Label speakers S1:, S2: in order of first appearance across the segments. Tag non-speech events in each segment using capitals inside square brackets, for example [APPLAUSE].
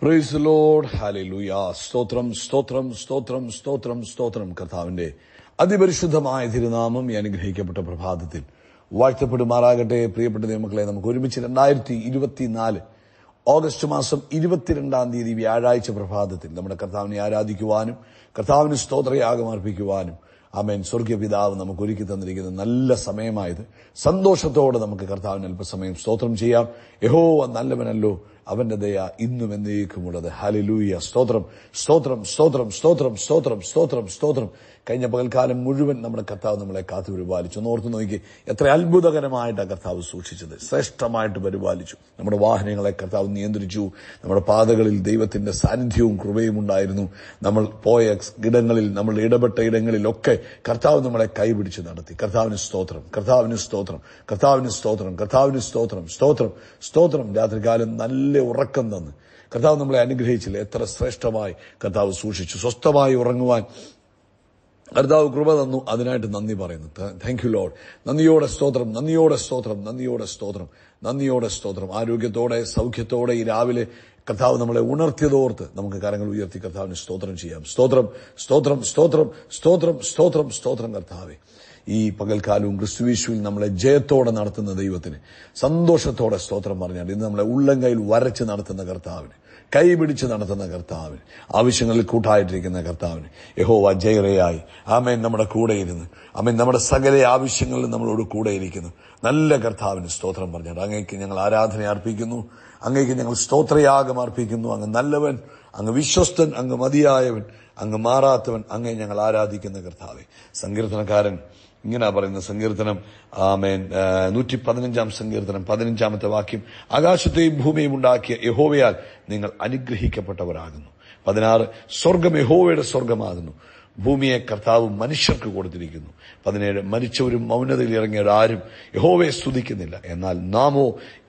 S1: price load ഹാലൂയ സ്തോത്രം സ്തോത്രം സ്തോത്രം സ്തോത്രം സ്തോത്രം കർത്താവിന്റെ അതിപരിശുദ്ധമായ തിരുനാമം ഈ അനുഗ്രഹിക്കപ്പെട്ട പ്രഭാതത്തിൽ വാഴ്ത്തപ്പെടുമാറാകട്ടെ പ്രിയപ്പെട്ട ദൈവമക്കളെ നമുക്ക് ഒരുമിച്ച് രണ്ടായിരത്തി ഇരുപത്തിനാല് ഓഗസ്റ്റ് മാസം ഇരുപത്തിരണ്ടാം തീയതി വ്യാഴാഴ്ച പ്രഭാതത്തിൽ നമ്മുടെ കർത്താവിനെ ആരാധിക്കുവാനും കർത്താവിന് സ്തോത്രയാഗം അർപ്പിക്കുവാനും ആമേൻ സ്വർഗീയ പിതാവ് നമുക്ക് ഒരുക്കി തന്നിരിക്കുന്ന നല്ല സമയമായത് സന്തോഷത്തോടെ നമുക്ക് കർത്താവിന് അല്പസമയം സ്തോത്രം ചെയ്യാം യഹോ നല്ലവനല്ലോ അവന്റെ ദയ ഇന്നും എന്നേക്കുമുള്ളത് ഹലിലൂയ സ്തോത്രം സ്തോത്രം സ്തോത്രം സ്തോത്രം സ്തോത്രം സ്തോത്രം സ്തോത്രം കഴിഞ്ഞ പകൽക്കാലം മുഴുവൻ നമ്മുടെ കർത്താവ് നമ്മളെ കാത്തു പരിപാലിച്ചു ഓർത്ത് നോക്കി എത്ര അത്ഭുതകരമായിട്ടാണ് കർത്താവ് സൂക്ഷിച്ചത് ശ്രേഷ്ഠമായിട്ട് പരിപാലിച്ചു നമ്മുടെ വാഹനങ്ങളെ കർത്താവ് നിയന്ത്രിച്ചു നമ്മുടെ പാതകളിൽ ദൈവത്തിന്റെ സാന്നിധ്യവും കൃപയും ഉണ്ടായിരുന്നു നമ്മൾ പോയ ഇടങ്ങളിൽ നമ്മൾ ഇടപെട്ട ഇടങ്ങളിലൊക്കെ കർത്താവ് നമ്മളെ കൈപിടിച്ച് നടത്തി കർത്താവിന് സ്തോത്രം കർത്താവിന് സ്തോത്രം കർത്താവിന് സ്തോത്രം കർത്താവിന് സ്തോത്രം സ്തോത്രം സ്തോത്രം രാത്രികാലം നല്ല ഉറക്കം തന്ന് കർത്താവ് നമ്മളെ അനുഗ്രഹിച്ചില്ല എത്ര ശ്രേഷ്ഠമായി കർത്താവ് സൂക്ഷിച്ചു സ്വസ്ഥമായി ഉറങ്ങുവാൻ കർത്താവ് കൃപ തന്നു അതിനായിട്ട് നന്ദി പറയുന്നു താങ്ക് യു ലോഡ് നന്ദിയോടെ സ്തോത്രം നന്ദിയോടെ സ്തോത്രം നന്ദിയോടെ സ്തോത്രം നന്ദിയോടെ സ്തോത്രം ആരോഗ്യത്തോടെ സൗഖ്യത്തോടെ ഈ രാവിലെ കർത്താവ് നമ്മളെ ഉണർത്തിയതോർത്ത് നമുക്ക് കരങ്ങൾ ഉയർത്തി കർത്താവിന് സ്തോത്രം ചെയ്യാം സ്തോത്രം സ്തോത്രം സ്തോത്രം സ്തോത്രം സ്തോത്രം സ്തോത്രം കർത്താവേ ഈ പകൽക്കാലവും ക്രിസ്തുവിശുവിൽ നമ്മളെ ജയത്തോടെ നടത്തുന്ന ദൈവത്തിന് സന്തോഷത്തോടെ സ്തോത്രം പറഞ്ഞാൽ ഇന്ന് നമ്മളെ ഉള്ളംകൈയിൽ വരച്ച് നടത്തുന്ന കർത്താവിന് കൈപിടിച്ച് നടത്തുന്ന കർത്താവിന് ആവശ്യങ്ങളിൽ കൂട്ടായിട്ടിരിക്കുന്ന കർത്താവിന് യഹോവ ജയറയായി ആമേൻ നമ്മുടെ കൂടെ ഇരുന്ന് ആമേൻ നമ്മുടെ സകല ആവശ്യങ്ങളിലും നമ്മളോട് കൂടെ ഇരിക്കുന്നു നല്ല കർത്താവിന് സ്തോത്രം പറഞ്ഞാൽ അങ്ങേക്ക് ഞങ്ങൾ ആരാധന അർപ്പിക്കുന്നു അങ്ങേക്ക് ഞങ്ങൾ സ്തോത്രയാഗം അർപ്പിക്കുന്നു അങ്ങ് നല്ലവൻ അങ്ങ് വിശ്വസ്തൻ അങ്ങ് മതിയായവൻ അങ്ങ് മാറാത്തവൻ അങ്ങ് ഞങ്ങൾ ആരാധിക്കുന്ന കർത്താവെ സങ്കീർത്തനക്കാരൻ ഇങ്ങനെ പറയുന്ന സങ്കീർത്തനം ആമേൻ നൂറ്റി പതിനഞ്ചാം സങ്കീർത്തനം പതിനഞ്ചാമത്തെ വാക്യം ആകാശത്തെയും ഭൂമിയും ഉണ്ടാക്കിയ യഹോവയാൽ നിങ്ങൾ അനുഗ്രഹിക്കപ്പെട്ടവരാകുന്നു പതിനാറ് സ്വർഗം യഹോവയുടെ സ്വർഗമാകുന്നു ഭൂമിയെ കർത്താവ് മനുഷ്യർക്ക് കൊടുത്തിരിക്കുന്നു പതിനേഴ് മരിച്ചവരും മൗനതയിൽ ആരും യഹോവയെ സ്തുതിക്കുന്നില്ല എന്നാൽ നാമോ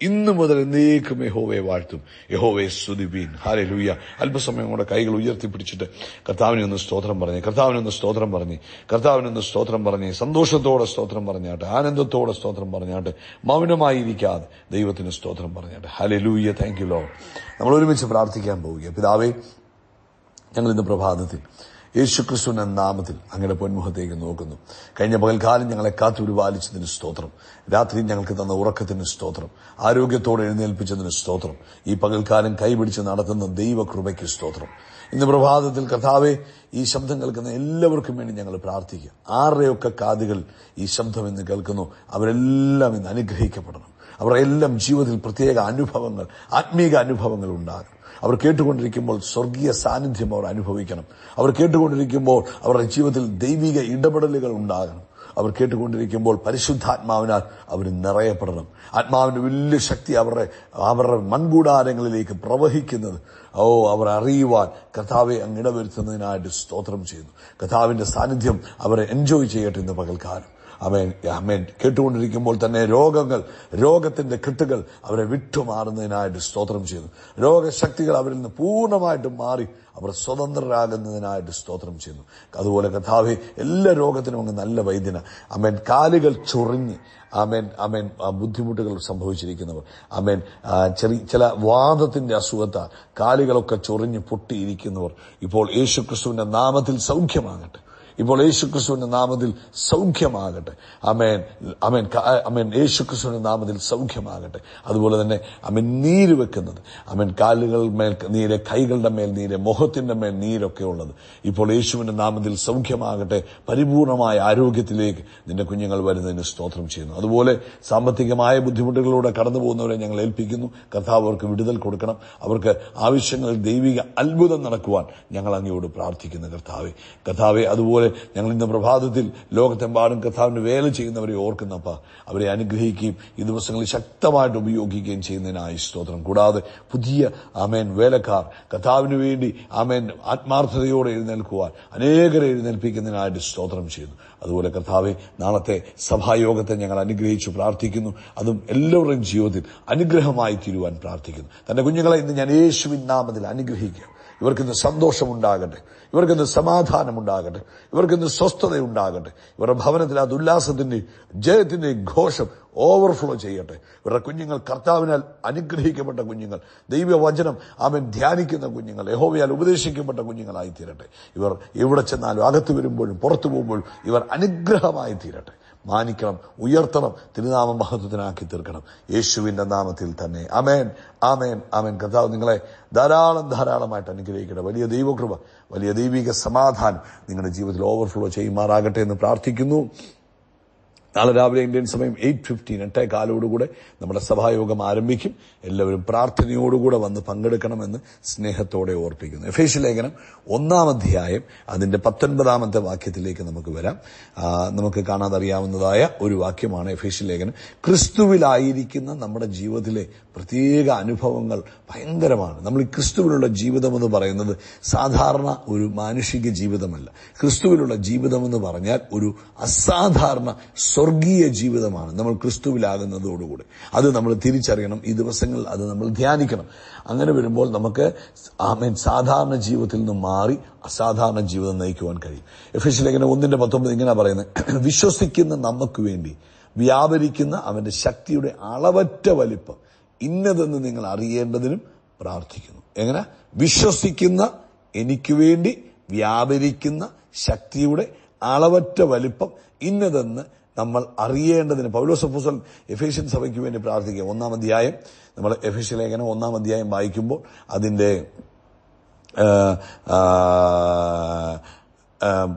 S1: ഇന്നു മുതൽ എന്നേക്കും യഹോവയെ വാഴ്ത്തും യഹോവയെ സ്തുതിപ്പീൻ ഹാലെ ലൂയ്യ അല്പസമയം കൊണ്ട് കൈകൾ ഉയർത്തിപ്പിടിച്ചിട്ട് കർത്താവിനെ ഒന്ന് സ്തോത്രം പറഞ്ഞു കർത്താവിനൊന്ന് സ്തോത്രം പറഞ്ഞു കർത്താവിനൊന്ന് സ്തോത്രം പറഞ്ഞു സന്തോഷത്തോടെ സ്തോത്രം പറഞ്ഞാട്ടെ ആനന്ദത്തോടെ സ്തോത്രം പറഞ്ഞാട്ടെ മൗനമായിരിക്കാതെ ദൈവത്തിന് സ്തോത്രം പറഞ്ഞാട്ടെ ഹാലെ ലൂയ്യ താങ്ക് യു ലോ നമ്മൾ ഒരുമിച്ച് പ്രാർത്ഥിക്കാൻ പോവുക പിതാവേ ഞങ്ങൾ ഇന്ന് പ്രഭാതത്തിൽ യേശുക്രിസ്തുവിന്റെ നാമത്തിൽ അങ്ങയുടെ പൊന്മുഖത്തേക്ക് നോക്കുന്നു കഴിഞ്ഞ പകൽക്കാലം ഞങ്ങളെ പാലിച്ചതിന് സ്തോത്രം രാത്രി ഞങ്ങൾക്ക് തന്ന ഉറക്കത്തിന് സ്തോത്രം ആരോഗ്യത്തോടെ എഴുന്നേൽപ്പിച്ചതിന് സ്തോത്രം ഈ പകൽക്കാലം കൈപിടിച്ച് നടത്തുന്ന ദൈവകൃപയ്ക്ക് സ്തോത്രം ഇന്ന് പ്രഭാതത്തിൽ കഥാവെ ഈ ശബ്ദം കേൾക്കുന്ന എല്ലാവർക്കും വേണ്ടി ഞങ്ങൾ പ്രാർത്ഥിക്കുക ആരുടെയൊക്കെ കാതുകൾ ഈ ശബ്ദം ഇന്ന് കേൾക്കുന്നു അവരെല്ലാം ഇന്ന് അനുഗ്രഹിക്കപ്പെടണം അവരുടെ എല്ലാം ജീവിതത്തിൽ പ്രത്യേക അനുഭവങ്ങൾ ആത്മീക അനുഭവങ്ങൾ ഉണ്ടാകും അവർ കേട്ടുകൊണ്ടിരിക്കുമ്പോൾ സ്വർഗീയ സാന്നിധ്യം അവർ അനുഭവിക്കണം അവർ കേട്ടുകൊണ്ടിരിക്കുമ്പോൾ അവരുടെ ജീവിതത്തിൽ ദൈവിക ഇടപെടലുകൾ ഉണ്ടാകണം അവർ കേട്ടുകൊണ്ടിരിക്കുമ്പോൾ പരിശുദ്ധാത്മാവിനാൽ അവർ നിറയപ്പെടണം ആത്മാവിന്റെ വലിയ ശക്തി അവരുടെ അവരുടെ മൺകൂടാരങ്ങളിലേക്ക് പ്രവഹിക്കുന്നത് ഓ അവർ അറിയുവാൻ കഥാവെ അങ്ങിടവരുത്തുന്നതിനായിട്ട് സ്തോത്രം ചെയ്യുന്നു കഥാവിന്റെ സാന്നിധ്യം അവരെ എൻജോയ് ചെയ്യട്ടെ ഇന്ന് പകൽക്കാലം അമേൻ അമേൻ കേട്ടുകൊണ്ടിരിക്കുമ്പോൾ തന്നെ രോഗങ്ങൾ രോഗത്തിന്റെ കെട്ടുകൾ അവരെ വിട്ടുമാറുന്നതിനായിട്ട് സ്തോത്രം ചെയ്യുന്നു രോഗശക്തികൾ അവരിൽ നിന്ന് പൂർണ്ണമായിട്ടും മാറി അവർ സ്വതന്ത്രരാകുന്നതിനായിട്ട് സ്തോത്രം ചെയ്യുന്നു അതുപോലെ കഥാവി എല്ലാ രോഗത്തിനും അങ്ങ് നല്ല വൈദ്യന അമേൻ കാലുകൾ ചൊറിഞ്ഞ് അമേൻ അമേൻ ബുദ്ധിമുട്ടുകൾ സംഭവിച്ചിരിക്കുന്നവർ അമേൻ ചെറിയ ചില വാദത്തിന്റെ അസുഖത്താൽ കാലുകളൊക്കെ ചൊറിഞ്ഞ് പൊട്ടിയിരിക്കുന്നവർ ഇപ്പോൾ യേശുക്രിസ്തുവിന്റെ നാമത്തിൽ സൗഖ്യമാകട്ടെ ഇപ്പോൾ യേശുക്രിസ്തുവിന്റെ നാമത്തിൽ സൗഖ്യമാകട്ടെ അമേൻ അമേൻ അമേൻ യേശുക്രിസ്തുവിന്റെ നാമത്തിൽ സൗഖ്യമാകട്ടെ അതുപോലെ തന്നെ അമേൻ നീര് വെക്കുന്നത് അമേൻ കാലുകൾ മേൽ നീര് കൈകളുടെ മേൽ നീര് മുഖത്തിന്റെ മേൽ നീരൊക്കെ ഉള്ളത് ഇപ്പോൾ യേശുവിന്റെ നാമത്തിൽ സൗഖ്യമാകട്ടെ പരിപൂർണമായ ആരോഗ്യത്തിലേക്ക് നിന്റെ കുഞ്ഞുങ്ങൾ വരുന്നതിന് സ്തോത്രം ചെയ്യുന്നു അതുപോലെ സാമ്പത്തികമായ ബുദ്ധിമുട്ടുകളിലൂടെ കടന്നു പോകുന്നവരെ ഞങ്ങൾ ഏൽപ്പിക്കുന്നു കർത്താവ് അവർക്ക് വിടുതൽ കൊടുക്കണം അവർക്ക് ആവശ്യങ്ങളിൽ ദൈവിക അത്ഭുതം നടക്കുവാൻ ഞങ്ങൾ അങ്ങയോട് പ്രാർത്ഥിക്കുന്നു കർത്താവെ കർത്താവെ അതുപോലെ കർത്താവെ ഞങ്ങൾ ഇന്ന് പ്രഭാതത്തിൽ ലോകത്തെമ്പാടും കർത്താവിന് വേല ചെയ്യുന്നവരെ ഓർക്കുന്നപ്പ അവരെ അനുഗ്രഹിക്കുകയും ഈ ദിവസങ്ങളിൽ ശക്തമായിട്ട് ഉപയോഗിക്കുകയും ചെയ്യുന്നതിനായി സ്തോത്രം കൂടാതെ പുതിയ ആമേൻ വേലക്കാർ കഥാവിന് വേണ്ടി ആമേൻ ആത്മാർത്ഥതയോടെ എഴുന്നേൽക്കുവാൻ അനേകരെ എഴുന്നേൽപ്പിക്കുന്നതിനായിട്ട് സ്തോത്രം ചെയ്യുന്നു അതുപോലെ കർത്താവെ നാളത്തെ സഭായോഗത്തെ ഞങ്ങൾ അനുഗ്രഹിച്ചു പ്രാർത്ഥിക്കുന്നു അതും എല്ലാവരുടെയും ജീവിതത്തിൽ അനുഗ്രഹമായി തീരുവാൻ പ്രാർത്ഥിക്കുന്നു തന്റെ കുഞ്ഞുങ്ങളെ ഇന്ന് ഞാൻ യേശുവിൻ നാമത്തിൽ അനുഗ്രഹിക്കാം ഇവർക്കിന്ന് സന്തോഷമുണ്ടാകട്ടെ ഇവർക്കിന്ന് സമാധാനമുണ്ടാകട്ടെ ഇവർക്കിന്ന് സ്വസ്ഥതയുണ്ടാകട്ടെ ഇവരുടെ ഭവനത്തിൽ അത് ഉല്ലാസത്തിന്റെ ജയത്തിന്റെ ഘോഷം ഓവർഫ്ലോ ചെയ്യട്ടെ ഇവരുടെ കുഞ്ഞുങ്ങൾ കർത്താവിനാൽ അനുഗ്രഹിക്കപ്പെട്ട കുഞ്ഞുങ്ങൾ ദൈവവചനം അവൻ ധ്യാനിക്കുന്ന കുഞ്ഞുങ്ങൾ യഹോവയാൽ ഉപദേശിക്കപ്പെട്ട കുഞ്ഞുങ്ങളായി തീരട്ടെ ഇവർ എവിടെ ചെന്നാലും അകത്ത് വരുമ്പോഴും പുറത്തു പോകുമ്പോഴും ഇവർ അനുഗ്രഹമായി തീരട്ടെ മാനിക്കണം ഉയർത്തണം തിരുനാമം മഹത്വത്തിനാക്കി തീർക്കണം യേശുവിന്റെ നാമത്തിൽ തന്നെ അമേൻ ആമേൻ ആമേൻ കർത്താവ് നിങ്ങളെ ധാരാളം ധാരാളമായിട്ട് അനുഗ്രഹിക്കട്ടെ വലിയ ദൈവകൃപ വലിയ ദൈവിക സമാധാനം നിങ്ങളുടെ ജീവിതത്തിൽ ഓവർഫ്ലോ ചെയ്യുമാറാകട്ടെ എന്ന് പ്രാർത്ഥിക്കുന്നു നാളെ രാവിലെ ഇന്ത്യൻ സമയം എയ്റ്റ് ഫിഫ്റ്റീൻ എട്ടേ കാലോടുകൂടെ നമ്മുടെ സഭായോഗം ആരംഭിക്കും എല്ലാവരും പ്രാർത്ഥനയോടുകൂടെ വന്ന് പങ്കെടുക്കണമെന്ന് സ്നേഹത്തോടെ ഓർപ്പിക്കുന്നു എഫേഷ ലേഖനം ഒന്നാം അധ്യായം അതിന്റെ പത്തൊൻപതാമത്തെ വാക്യത്തിലേക്ക് നമുക്ക് വരാം നമുക്ക് കാണാതറിയാവുന്നതായ ഒരു വാക്യമാണ് എഫേഷ് ലേഖനം ക്രിസ്തുവിലായിരിക്കുന്ന നമ്മുടെ ജീവിതത്തിലെ പ്രത്യേക അനുഭവങ്ങൾ ഭയങ്കരമാണ് നമ്മൾ ഈ ക്രിസ്തുവിലുള്ള ജീവിതം എന്ന് പറയുന്നത് സാധാരണ ഒരു മാനുഷിക ജീവിതമല്ല ക്രിസ്തുവിലുള്ള ജീവിതം എന്ന് പറഞ്ഞാൽ ഒരു അസാധാരണ സ്വർ സ്വർഗീയ ജീവിതമാണ് നമ്മൾ ക്രിസ്തുവിലാകുന്നതോടുകൂടി അത് നമ്മൾ തിരിച്ചറിയണം ഈ ദിവസങ്ങളിൽ അത് നമ്മൾ ധ്യാനിക്കണം അങ്ങനെ വരുമ്പോൾ നമുക്ക് ആമേൻ സാധാരണ ജീവിതത്തിൽ നിന്ന് മാറി അസാധാരണ ജീവിതം നയിക്കുവാൻ കഴിയും എഫ് എസ് ലേഖനം ഒന്നിന്റെ പത്തൊമ്പത് ഇങ്ങനെ പറയുന്നത് [CLEARS THROAT] വിശ്വസിക്കുന്ന നമുക്ക് വേണ്ടി വ്യാപരിക്കുന്ന അവന്റെ ശക്തിയുടെ അളവറ്റ വലിപ്പം ഇന്നതെന്ന് നിങ്ങൾ അറിയേണ്ടതിനും പ്രാർത്ഥിക്കുന്നു എങ്ങനെ വിശ്വസിക്കുന്ന എനിക്ക് വേണ്ടി വ്യാപരിക്കുന്ന ശക്തിയുടെ അളവറ്റ വലിപ്പം ഇന്നതെന്ന് നമ്മൾ അറിയേണ്ടതിന് പൗലോസഫുസൽ എഫേഷ്യൻ സഭയ്ക്ക് വേണ്ടി പ്രാർത്ഥിക്കുക ഒന്നാം അധ്യായം നമ്മൾ എഫേഷ്യൻ ലേഖനം ഒന്നാം അധ്യായം വായിക്കുമ്പോൾ അതിന്റെ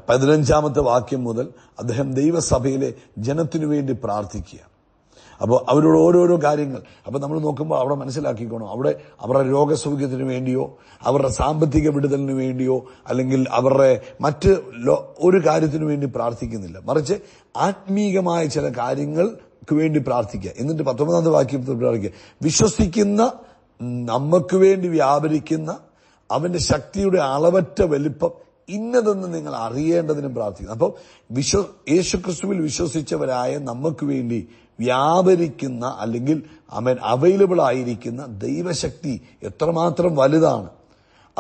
S1: പതിനഞ്ചാമത്തെ വാക്യം മുതൽ അദ്ദേഹം ദൈവസഭയിലെ ജനത്തിനു വേണ്ടി പ്രാർത്ഥിക്കുക അപ്പോൾ അവരോട് ഓരോരോ കാര്യങ്ങൾ അപ്പോൾ നമ്മൾ നോക്കുമ്പോൾ അവിടെ മനസ്സിലാക്കിക്കോണം അവിടെ അവരുടെ രോഗസൗഖ്യത്തിന് വേണ്ടിയോ അവരുടെ സാമ്പത്തിക വിടുതലിന് വേണ്ടിയോ അല്ലെങ്കിൽ അവരുടെ മറ്റ് ഒരു കാര്യത്തിനു വേണ്ടി പ്രാർത്ഥിക്കുന്നില്ല മറിച്ച് ആത്മീകമായ ചില കാര്യങ്ങൾക്ക് വേണ്ടി പ്രാർത്ഥിക്കുക എന്നിട്ട് പത്തൊമ്പതാം വാക്യം പ്രാർത്ഥിക്കുക വിശ്വസിക്കുന്ന നമുക്ക് വേണ്ടി വ്യാപരിക്കുന്ന അവന്റെ ശക്തിയുടെ അളവറ്റ വലിപ്പം ഇന്നതെന്ന് നിങ്ങൾ അറിയേണ്ടതിനും പ്രാർത്ഥിക്കുന്നു അപ്പം വിശ്വ യേശുക്രിസ്തുവിൽ വിശ്വസിച്ചവരായ നമുക്ക് വേണ്ടി വ്യാപരിക്കുന്ന അല്ലെങ്കിൽ അവൻ അവൈലബിൾ ആയിരിക്കുന്ന ദൈവശക്തി എത്രമാത്രം വലുതാണ്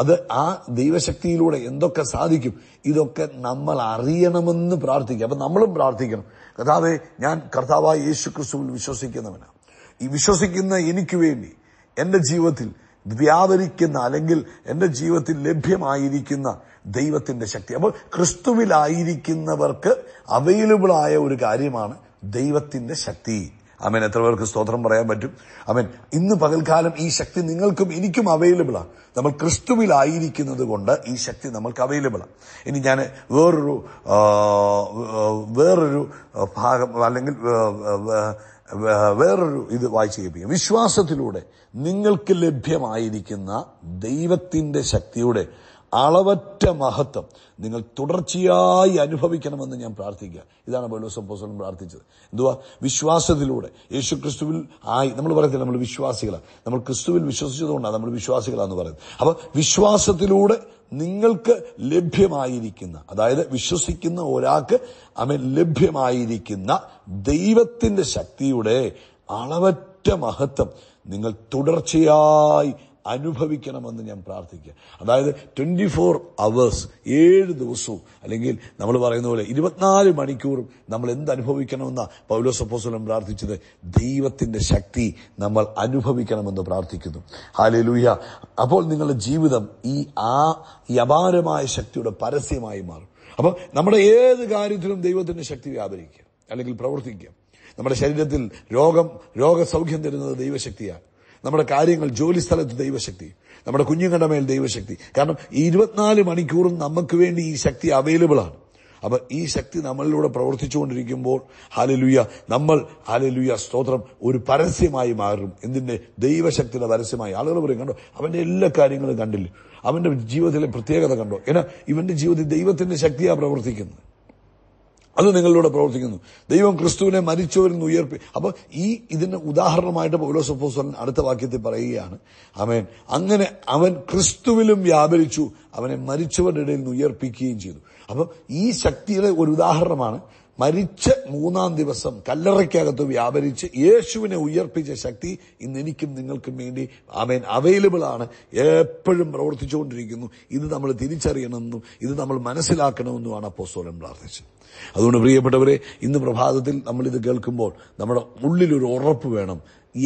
S1: അത് ആ ദൈവശക്തിയിലൂടെ എന്തൊക്കെ സാധിക്കും ഇതൊക്കെ നമ്മൾ അറിയണമെന്ന് പ്രാർത്ഥിക്കുക അപ്പം നമ്മളും പ്രാർത്ഥിക്കണം കഥാവെ ഞാൻ കർത്താവായ യേശു ക്രിസ്തുവിൽ വിശ്വസിക്കുന്നവനാണ് ഈ വിശ്വസിക്കുന്ന എനിക്ക് വേണ്ടി എൻ്റെ ജീവിതത്തിൽ വ്യാപരിക്കുന്ന അല്ലെങ്കിൽ എൻ്റെ ജീവിതത്തിൽ ലഭ്യമായിരിക്കുന്ന ദൈവത്തിന്റെ ശക്തി അപ്പോൾ ക്രിസ്തുവിലായിരിക്കുന്നവർക്ക് അവൈലബിൾ ആയ ഒരു കാര്യമാണ് ദൈവത്തിന്റെ ശക്തി അമൻ എത്ര പേർക്ക് സ്തോത്രം പറയാൻ പറ്റും അമൻ ഇന്ന് പകൽക്കാലം ഈ ശക്തി നിങ്ങൾക്കും എനിക്കും ആണ് നമ്മൾ ക്രിസ്തുവിലായിരിക്കുന്നത് കൊണ്ട് ഈ ശക്തി നമ്മൾക്ക് ആണ് ഇനി ഞാൻ വേറൊരു വേറൊരു ഭാഗം അല്ലെങ്കിൽ വേറൊരു ഇത് വായിച്ച് കേൾപ്പിക്കും വിശ്വാസത്തിലൂടെ നിങ്ങൾക്ക് ലഭ്യമായിരിക്കുന്ന ദൈവത്തിന്റെ ശക്തിയുടെ അളവറ്റ മഹത്വം നിങ്ങൾ തുടർച്ചയായി അനുഭവിക്കണമെന്ന് ഞാൻ പ്രാർത്ഥിക്കുക ഇതാണ് ബേളൂസപ്പോസലം പ്രാർത്ഥിച്ചത് എന്തുവാ വിശ്വാസത്തിലൂടെ യേശു ക്രിസ്തുവിൽ ആയി നമ്മൾ പറയത്തില്ല നമ്മൾ വിശ്വാസികളാണ് നമ്മൾ ക്രിസ്തുവിൽ വിശ്വസിച്ചതുകൊണ്ടാണ് നമ്മൾ വിശ്വാസികളാന്ന് പറയുന്നത് അപ്പൊ വിശ്വാസത്തിലൂടെ നിങ്ങൾക്ക് ലഭ്യമായിരിക്കുന്ന അതായത് വിശ്വസിക്കുന്ന ഒരാൾക്ക് അവൻ ലഭ്യമായിരിക്കുന്ന ദൈവത്തിന്റെ ശക്തിയുടെ അളവറ്റ മഹത്വം നിങ്ങൾ തുടർച്ചയായി അനുഭവിക്കണമെന്ന് ഞാൻ പ്രാർത്ഥിക്കുക അതായത് ട്വന്റി ഫോർ അവേഴ്സ് ഏഴ് ദിവസവും അല്ലെങ്കിൽ നമ്മൾ പറയുന്ന പോലെ ഇരുപത്തിനാല് മണിക്കൂറും നമ്മൾ എന്ത് അനുഭവിക്കണമെന്ന പൗലോസപ്പോസലം പ്രാർത്ഥിച്ചത് ദൈവത്തിന്റെ ശക്തി നമ്മൾ അനുഭവിക്കണമെന്ന് പ്രാർത്ഥിക്കുന്നു ഹാലെ ലൂഹ്യ അപ്പോൾ നിങ്ങളുടെ ജീവിതം ഈ ആ ഈ അപാരമായ ശക്തിയുടെ പരസ്യമായി മാറും അപ്പോൾ നമ്മുടെ ഏത് കാര്യത്തിലും ദൈവത്തിന്റെ ശക്തി വ്യാപരിക്കുക അല്ലെങ്കിൽ പ്രവർത്തിക്കുക നമ്മുടെ ശരീരത്തിൽ രോഗം രോഗസൗഖ്യം തരുന്നത് ദൈവശക്തിയാണ് നമ്മുടെ കാര്യങ്ങൾ ജോലി സ്ഥലത്ത് ദൈവശക്തി നമ്മുടെ കുഞ്ഞുങ്ങളുടെ മേൽ ദൈവശക്തി കാരണം ഇരുപത്തിനാല് മണിക്കൂറും നമുക്ക് വേണ്ടി ഈ ശക്തി അവൈലബിൾ ആണ് അപ്പൊ ഈ ശക്തി നമ്മളിലൂടെ പ്രവർത്തിച്ചുകൊണ്ടിരിക്കുമ്പോൾ ഹാലലുയ നമ്മൾ ഹാലലുയ സ്തോത്രം ഒരു പരസ്യമായി മാറും എന്തിന്റെ ദൈവശക്തിയുടെ പരസ്യമായി ആളുകൾ പറയും കണ്ടോ അവന്റെ എല്ലാ കാര്യങ്ങളും കണ്ടില്ല അവന്റെ ജീവിതത്തിലെ പ്രത്യേകത കണ്ടോ ഏന്നാ ഇവന്റെ ജീവിതത്തിൽ ദൈവത്തിന്റെ ശക്തിയാ പ്രവർത്തിക്കുന്നത് അത് നിങ്ങളിലൂടെ പ്രവർത്തിക്കുന്നു ദൈവം ക്രിസ്തുവിനെ മരിച്ചവരിൽ നിന്ന് ഉയർപ്പി അപ്പോൾ ഈ ഇതിന് ഉദാഹരണമായിട്ട് പൗലോസഫോസൻ അടുത്ത വാക്യത്തിൽ പറയുകയാണ് അവൻ അങ്ങനെ അവൻ ക്രിസ്തുവിലും വ്യാപരിച്ചു അവനെ മരിച്ചവരുടെ ഇടയിൽ നിന്ന് ഉയർപ്പിക്കുകയും ചെയ്തു അപ്പൊ ഈ ശക്തിയുടെ ഒരു ഉദാഹരണമാണ് മരിച്ച മൂന്നാം ദിവസം കല്ലറയ്ക്കകത്ത് വ്യാപരിച്ച് യേശുവിനെ ഉയർപ്പിച്ച ശക്തി ഇന്ന് എനിക്കും നിങ്ങൾക്കും വേണ്ടി അവൻ അവൈലബിൾ ആണ് എപ്പോഴും പ്രവർത്തിച്ചുകൊണ്ടിരിക്കുന്നു ഇത് നമ്മൾ തിരിച്ചറിയണമെന്നും ഇത് നമ്മൾ മനസ്സിലാക്കണമെന്നുമാണ് അപ്പോസ്തോലൻ പ്രാർത്ഥിച്ചത് അതുകൊണ്ട് പ്രിയപ്പെട്ടവരെ ഇന്ന് പ്രഭാതത്തിൽ നമ്മൾ ഇത് കേൾക്കുമ്പോൾ നമ്മുടെ ഉള്ളിലൊരു ഉറപ്പ് വേണം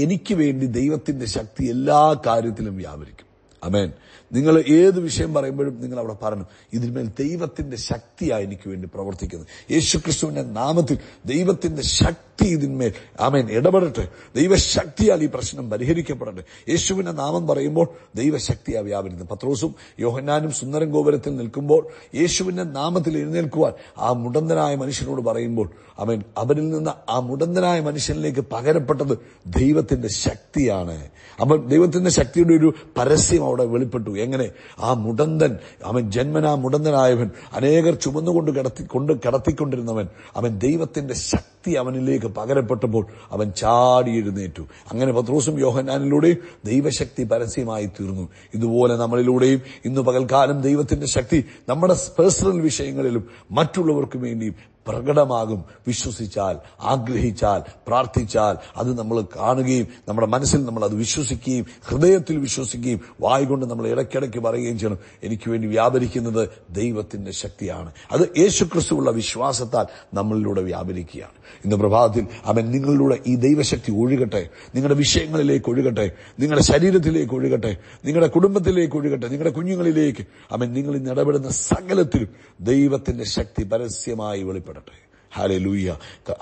S1: എനിക്ക് വേണ്ടി ദൈവത്തിന്റെ ശക്തി എല്ലാ കാര്യത്തിലും വ്യാപരിക്കും അമേൻ നിങ്ങൾ ഏത് വിഷയം പറയുമ്പോഴും നിങ്ങൾ അവിടെ പറഞ്ഞു ഇതിന്മേൽ ദൈവത്തിന്റെ ശക്തിയാണ് എനിക്ക് വേണ്ടി പ്രവർത്തിക്കുന്നത് യേശുക്രിസ്തുവിന്റെ നാമത്തിൽ ദൈവത്തിന്റെ ശക്തി ശക്തി ഇതിന്മേൽ ആമേൻ ഇടപെടട്ടെ ദൈവശക്തിയാൽ ഈ പ്രശ്നം പരിഹരിക്കപ്പെടട്ടെ യേശുവിന്റെ നാമം പറയുമ്പോൾ ദൈവശക്തിയാ വ്യാപരിക്കുന്നത് പത്രോസും യോഹന്നാനും സുന്ദരം ഗോപുരത്തിൽ നിൽക്കുമ്പോൾ യേശുവിന്റെ നാമത്തിൽ എഴുന്നേൽക്കുവാൻ ആ മുടന്തനായ മനുഷ്യനോട് പറയുമ്പോൾ അവൻ അവരിൽ നിന്ന് ആ മുടന്തനായ മനുഷ്യനിലേക്ക് പകരപ്പെട്ടത് ദൈവത്തിന്റെ ശക്തിയാണ് അവൻ ദൈവത്തിന്റെ ശക്തിയുടെ ഒരു പരസ്യം അവിടെ വെളിപ്പെട്ടു എങ്ങനെ ആ മുടന്തൻ അവൻ ജന്മനാ മുടന്തനായവൻ അനേകർ ചുമന്നുകൊണ്ട് കിടത്തി കൊണ്ട് കിടത്തിക്കൊണ്ടിരുന്നവൻ അവൻ ദൈവത്തിന്റെ ശക്തി അവനിലേക്ക് അവർക്ക് പകരപ്പെട്ടപ്പോൾ അവൻ ചാടി എഴുന്നേറ്റു അങ്ങനെ പത്രോസും യോഹനാനിലൂടെയും ദൈവശക്തി പരസ്യമായി തീർന്നു ഇതുപോലെ നമ്മളിലൂടെയും ഇന്ന് പകൽക്കാലം ദൈവത്തിന്റെ ശക്തി നമ്മുടെ പേഴ്സണൽ വിഷയങ്ങളിലും മറ്റുള്ളവർക്കും വേണ്ടിയും പ്രകടമാകും വിശ്വസിച്ചാൽ ആഗ്രഹിച്ചാൽ പ്രാർത്ഥിച്ചാൽ അത് നമ്മൾ കാണുകയും നമ്മുടെ മനസ്സിൽ നമ്മൾ അത് വിശ്വസിക്കുകയും ഹൃദയത്തിൽ വിശ്വസിക്കുകയും വായികൊണ്ട് നമ്മൾ ഇടയ്ക്കിടയ്ക്ക് പറയുകയും ചെയ്യണം എനിക്ക് വേണ്ടി വ്യാപരിക്കുന്നത് ദൈവത്തിന്റെ ശക്തിയാണ് അത് യേശുക്രിസ്തുവുള്ള വിശ്വാസത്താൽ നമ്മളിലൂടെ വ്യാപരിക്കുകയാണ് ഇന്ന് പ്രഭാതത്തിൽ അവൻ നിങ്ങളിലൂടെ ഈ ദൈവശക്തി ഒഴുകട്ടെ നിങ്ങളുടെ വിഷയങ്ങളിലേക്ക് ഒഴുകട്ടെ നിങ്ങളുടെ ശരീരത്തിലേക്ക് ഒഴുകട്ടെ നിങ്ങളുടെ കുടുംബത്തിലേക്ക് ഒഴുകട്ടെ നിങ്ങളുടെ കുഞ്ഞുങ്ങളിലേക്ക് അവൻ നിങ്ങൾ ഇന്ന് ഇടപെടുന്ന സകലത്തിലും ദൈവത്തിന്റെ ശക്തി പരസ്യമായി വെളിപ്പെടും അനുഗ്രഹിക്കപ്പെടട്ടെ ഹാലെ ലൂയ്യ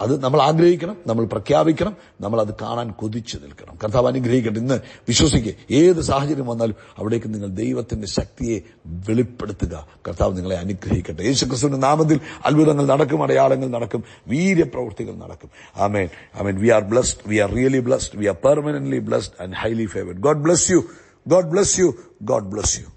S1: അത് നമ്മൾ ആഗ്രഹിക്കണം നമ്മൾ പ്രഖ്യാപിക്കണം നമ്മൾ അത് കാണാൻ കൊതിച്ചു നിൽക്കണം കർത്താവ് അനുഗ്രഹിക്കട്ടെ ഇന്ന് വിശ്വസിക്കുക ഏത് സാഹചര്യം വന്നാലും അവിടേക്ക് നിങ്ങൾ ദൈവത്തിന്റെ ശക്തിയെ വെളിപ്പെടുത്തുക കർത്താവ് നിങ്ങളെ അനുഗ്രഹിക്കട്ടെ യേശുക്രിസ്തുവിന്റെ നാമത്തിൽ അത്ഭുതങ്ങൾ നടക്കും അടയാളങ്ങൾ നടക്കും വീര്യപ്രവൃത്തികൾ നടക്കും amen mean we are blessed we are really blessed we are permanent blessed and highly favoured God bless you God bless you God bless U